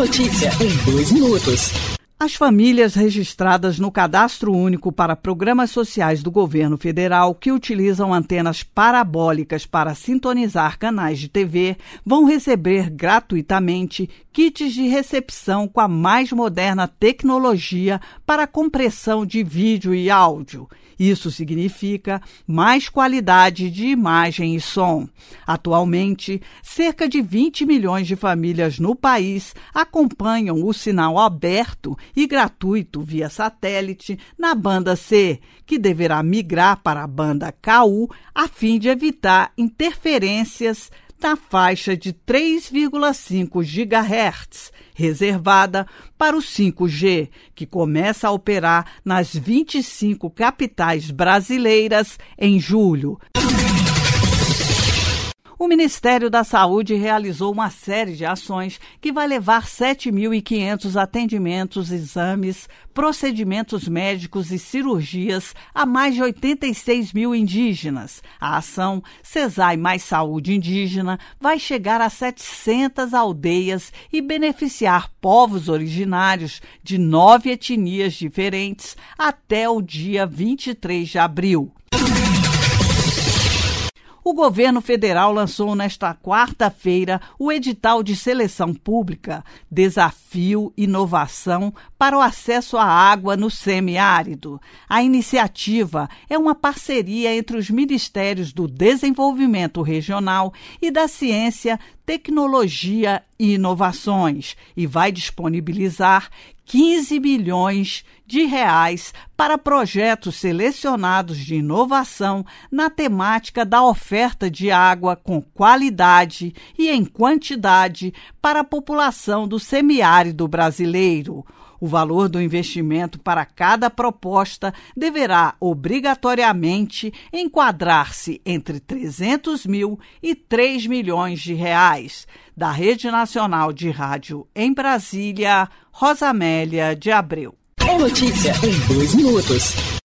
notícia em dois minutos. As famílias registradas no Cadastro Único para Programas Sociais do Governo Federal que utilizam antenas parabólicas para sintonizar canais de TV vão receber gratuitamente kits de recepção com a mais moderna tecnologia para compressão de vídeo e áudio. Isso significa mais qualidade de imagem e som. Atualmente, cerca de 20 milhões de famílias no país acompanham o sinal aberto e gratuito via satélite na banda C, que deverá migrar para a banda KU a fim de evitar interferências na faixa de 3,5 GHz, reservada para o 5G, que começa a operar nas 25 capitais brasileiras em julho. O Ministério da Saúde realizou uma série de ações que vai levar 7.500 atendimentos, exames, procedimentos médicos e cirurgias a mais de 86 mil indígenas. A ação CESAI Mais Saúde Indígena vai chegar a 700 aldeias e beneficiar povos originários de nove etnias diferentes até o dia 23 de abril o governo federal lançou nesta quarta-feira o edital de seleção pública Desafio Inovação para o Acesso à Água no Semiárido. A iniciativa é uma parceria entre os Ministérios do Desenvolvimento Regional e da Ciência, tecnologia e inovações e vai disponibilizar 15 milhões de reais para projetos selecionados de inovação na temática da oferta de água com qualidade e em quantidade para a população do semiárido brasileiro. O valor do investimento para cada proposta deverá obrigatoriamente enquadrar-se entre 300 mil e 3 milhões de reais. Da Rede Nacional de Rádio em Brasília, Rosamélia de Abreu. É notícia em dois minutos.